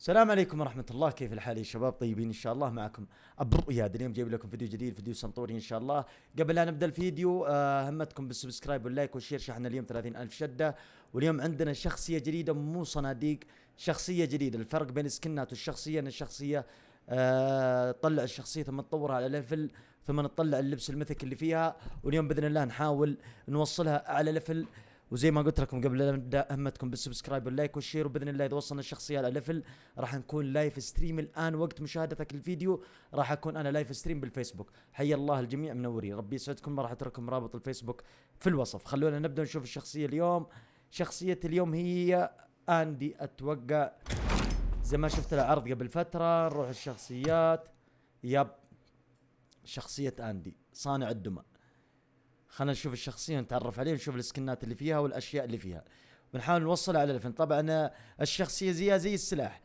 السلام عليكم ورحمة الله كيف الحال يا شباب طيبين إن شاء الله معكم أبو إياد اليوم جايب لكم فيديو جديد فيديو سنطوري إن شاء الله قبل لا نبدأ الفيديو آه، همتكم بالسبسكرايب واللايك والشير شحنا اليوم 30 ألف شدة واليوم عندنا شخصية جديدة مو صناديق شخصية جديدة الفرق بين سكنات والشخصية أن الشخصية تطلع آه، الشخصية ثم تطورها على ليفل ثم نطلع اللبس المثك اللي فيها واليوم بإذن الله نحاول نوصلها أعلى ليفل وزي ما قلت لكم قبل لا نبدا همتكم بالسبسكرايب واللايك والشير وباذن الله اذا وصلنا الشخصيه على ليفل راح نكون لايف ستريم الان وقت مشاهدتك الفيديو راح اكون انا لايف ستريم بالفيسبوك حيا الله الجميع منورين ربي يسعدكم راح اترككم رابط الفيسبوك في الوصف خلونا نبدا نشوف الشخصيه اليوم شخصيه اليوم هي اندي اتوقع زي ما شفت له عرض قبل فتره نروح الشخصيات يب شخصيه اندي صانع الدمى خلينا نشوف الشخصيه نتعرف عليه ونشوف السكنات اللي فيها والاشياء اللي فيها بنحاول نوصلها على الفن طبعا الشخصيه زيها زي السلاح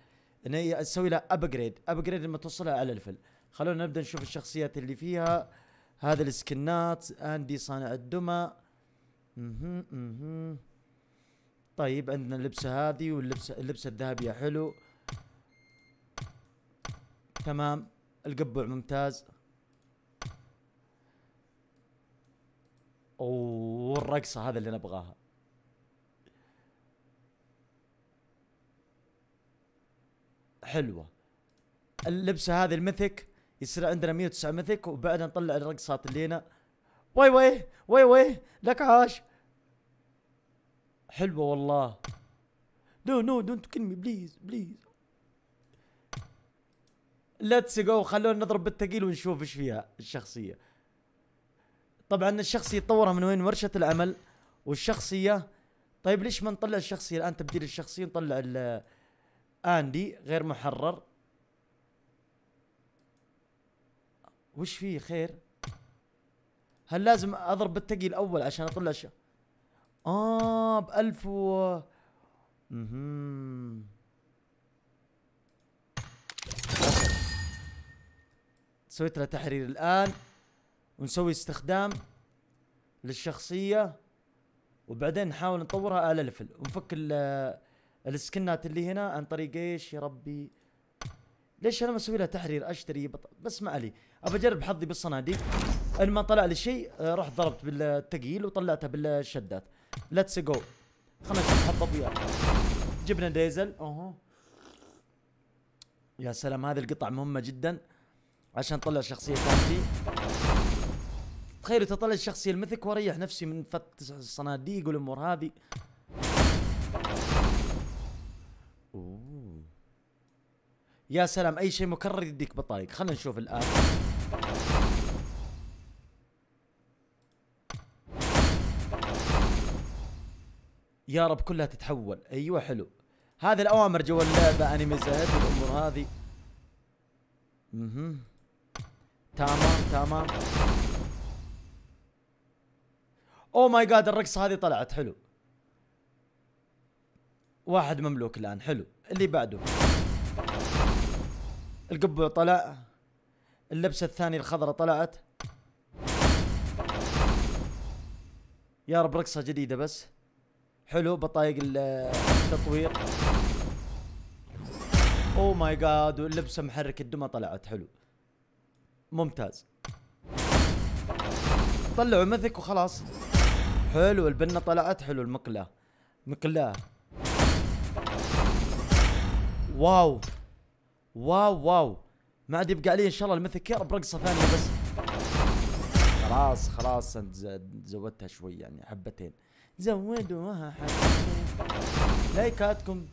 ان هي تسوي لها ابجريد ابجريد لما توصلها على الفل خلونا نبدا نشوف الشخصيات اللي فيها هذا السكنات اندي صانع الدمى اها اها طيب عندنا اللبسه هذه واللبسه اللبسه الذهبيه حلو تمام القبع ممتاز الرقصه هذا اللي نبغاها حلوه اللبسه هذه الميثك يصير عندنا 109 ميثك وبعدها نطلع الرقصات اللي هنا وي وي وي وي لك عاش حلوه والله نو نو دونت كيل مي بليز بليز ليتس جو خلونا نضرب بالتقيل ونشوف ايش فيها الشخصيه طبعا الشخص تطورها من وين ورشه العمل والشخصيه طيب ليش ما نطلع الشخصيه الان تبديل الشخصيه نطلع اندي غير محرر وش فيه خير هل لازم اضرب بالتقي الاول عشان اطلع شيء اه بألف و سويت له تحرير الان ونسوي استخدام للشخصيه وبعدين نحاول نطورها على ليفل ونفك السكنات اللي هنا عن طريق ايش يا ربي ليش انا ما اسوي لها تحرير اشتري بطل بس ما علي ابى اجرب حظي بالصناديق ان ما طلع لي شيء آه، رحت ضربت بالتقيل وطلعته بالشدات ليتس جو خلنا نشوف حظ ابو جبنا ديزل اوه يا سلام هذه القطع مهمه جدا عشان نطلع شخصيه ثانيه تخيل تطلع الشخصيه المثك واريح نفسي من فت الصناديق والامور هذه يا سلام اي شيء مكرر يديك بطايق خلينا نشوف الان يا رب كلها تتحول ايوه حلو هذه الاوامر جوا اللعبه انميزات والامور هذه اها تمام تمام او ماي جاد الرقصه هذه طلعت حلو واحد مملوك الان حلو اللي بعده القبو طلع اللبسه الثانيه الخضراء طلعت يا رب رقصه جديده بس حلو بطايق التطوير او ماي جاد واللبسه محرك الدمى طلعت حلو ممتاز طلعوا مثك وخلاص حلو البنه طلعت حلو المقلاه مقلاه واو واو واو ما عاد يبقى علي ان شاء الله المثل كير برقصه ثانيه بس خلاص خلاص انت زودتها شوي يعني حبتين زودوها حبتين لايكاتكم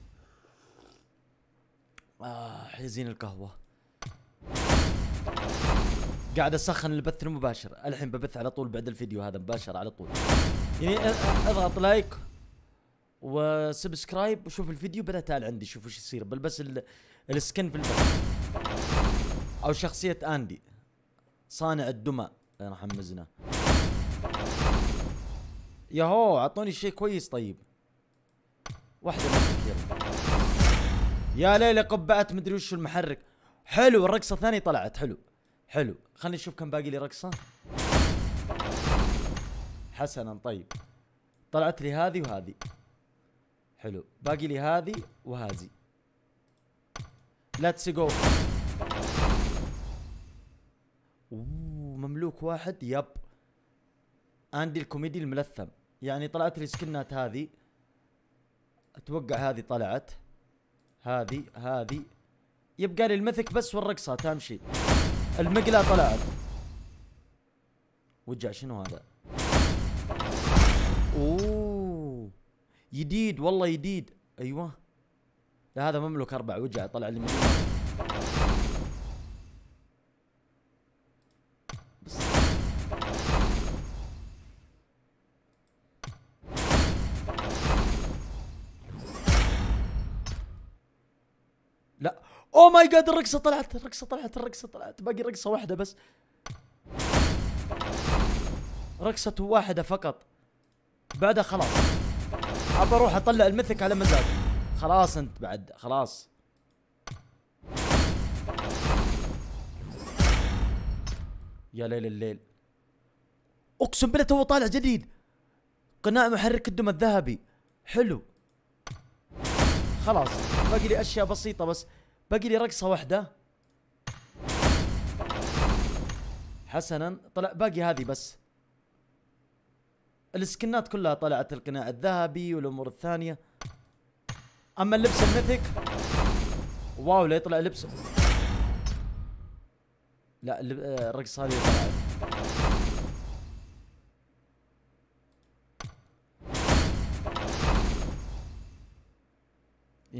اه حزين القهوه قاعد اسخن البث المباشر الحين ببث على طول بعد الفيديو هذا مباشر على طول يعني اضغط لايك وسبسكرايب وشوف الفيديو بلا تعال عندي شوف وش يصير بلبس السكن في البث او شخصية اندي صانع الدمى راح حمزنا ياهو اعطوني شيء كويس طيب واحدة يا ليلى قبعت مدري وش المحرك حلو الرقصة الثانية طلعت حلو حلو خلينا نشوف كم باقي لي رقصه حسنا طيب طلعت لي هذه وهذه حلو باقي لي هذه وهذه ليتس جو مملوك واحد يب عندي الكوميدي الملثم يعني طلعت لي سكنات هذه اتوقع هذه طلعت هذه هذه يبقى لي المثك بس والرقصه تمشي المقلة طلعت وجع شنو هذا اوه جديد والله جديد ايوه لا هذا مملوك اربع وجع طلع لي مملوك. لا او ماي جاد الرقصه طلعت الرقصه طلعت الرقصه طلعت باقي رقصه واحده بس رقصه واحده فقط بعدها خلاص ابى اروح اطلع المثك على مزاج خلاص انت بعد خلاص يا ليل الليل اقسم بالله تو طالع جديد قناع محرك الدم الذهبي حلو خلاص باقي لي اشياء بسيطه بس باقي لي رقصه واحده حسنا طلع باقي هذه بس السكنات كلها طلعت القناع الذهبي والامور الثانيه اما اللبس الميثيك واو لا يطلع لبس لا آه، الرقصه هذه طلعت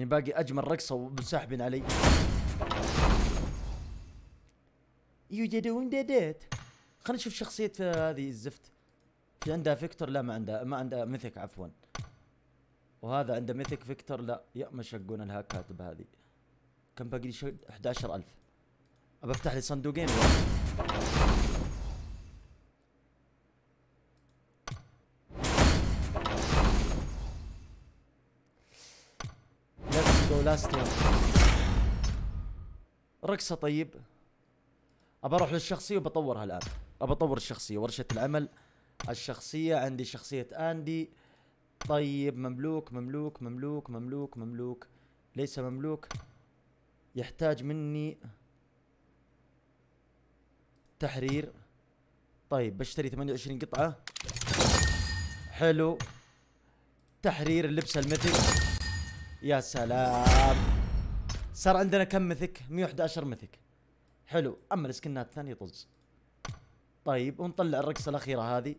يعني باقي اجمل رقصه ومنسحبين علي يوجدون ديديت خلينا نشوف شخصية هذه الزفت في عندها فيكتور لا ما عندها ما عندها ميثك عفوا وهذا عنده ميثك فيكتور لا يا مشقون الهاكات بهذه كم باقي لي 11000 ابى افتح لي صندوقين ولاست رقصه طيب ابى اروح للشخصيه وبطورها الان ابى اطور الشخصيه ورشه العمل الشخصيه عندي شخصيه اندي طيب مملوك مملوك مملوك مملوك مملوك ليس مملوك يحتاج مني تحرير طيب بشتري 28 قطعة حلو تحرير اللبس المثل يا سلام صار عندنا كم مثك 111 مثك حلو اما السكنات الثانيه طز طيب ونطلع الرقصه الاخيره هذه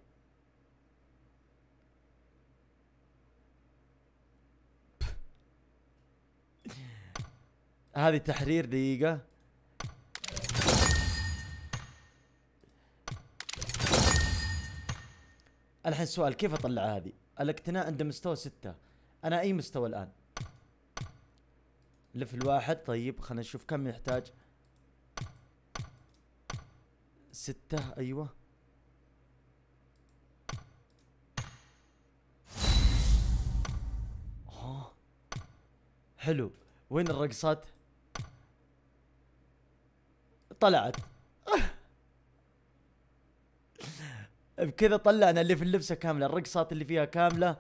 هذه تحرير دقيقه الحين السؤال كيف اطلع هذه الاقتناء عند مستوى ستة انا اي مستوى الان لف الواحد طيب خلينا نشوف كم يحتاج ستة ايوه ها آه. حلو وين الرقصات طلعت بكذا طلعنا اللي في اللبسه كامله الرقصات اللي فيها كامله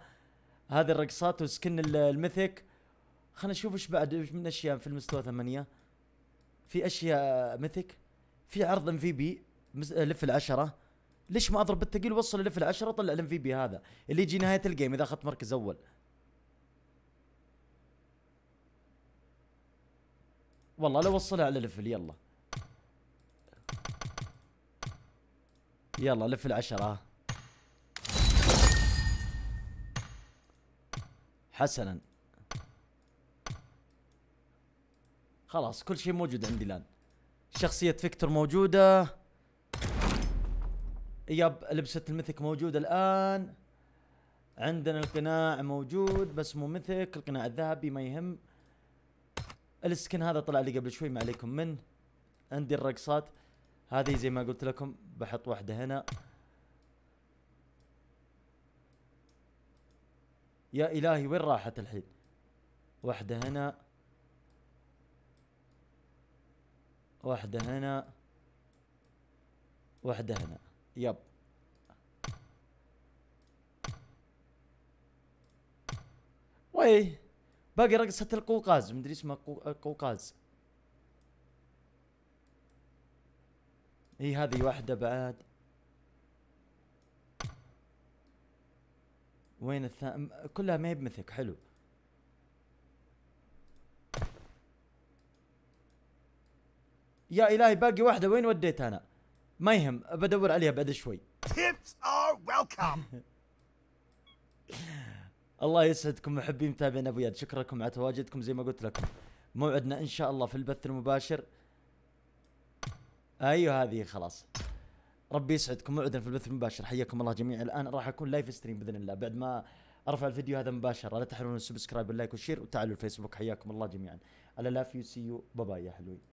هذه الرقصات وسكن الميثيك خلينا نشوف ايش بعد ايش من اشياء في المستوى ثمانية في اشياء ميثك في عرض ام آه، في بي لف العشرة ليش ما اضرب بالثقيل وصل لف العشرة طلع الام في بي هذا اللي يجي نهاية الجيم اذا اخذت مركز اول والله لو وصلها على لفل يلا يلا لف العشرة حسنا خلاص كل شيء موجود عندي الان شخصية فيكتور موجودة ياب لبسة الميثك موجودة الان عندنا القناع موجود بس مو ميثك القناع الذهبي ما يهم السكن هذا طلع لي قبل شوي ما عليكم منه عندي الرقصات هذه زي ما قلت لكم بحط واحدة هنا يا إلهي وين راحت الحين واحدة هنا واحدة هنا واحدة هنا يب وي باقي رقصة القوقاز مدري اسمها قوقاز هي هذه واحدة بعد وين الثاني كلها ما هي بمثلك حلو يا الهي باقي واحده وين وديت انا ما يهم بدور عليها بعد شوي الله يسعدكم محبين متابعين ابو يد شكرا لكم على تواجدكم زي ما قلت لكم موعدنا ان شاء الله في البث المباشر ايوه هذه خلاص ربي يسعدكم موعدنا في البث المباشر حياكم الله جميعا الان راح اكون لايف ستريم باذن الله بعد ما ارفع الفيديو هذا مباشره لا تحرمون السبسكرايب واللايك والشير وتعالوا الفيسبوك حياكم الله جميعا على لا يو سي يو باي يا حلوين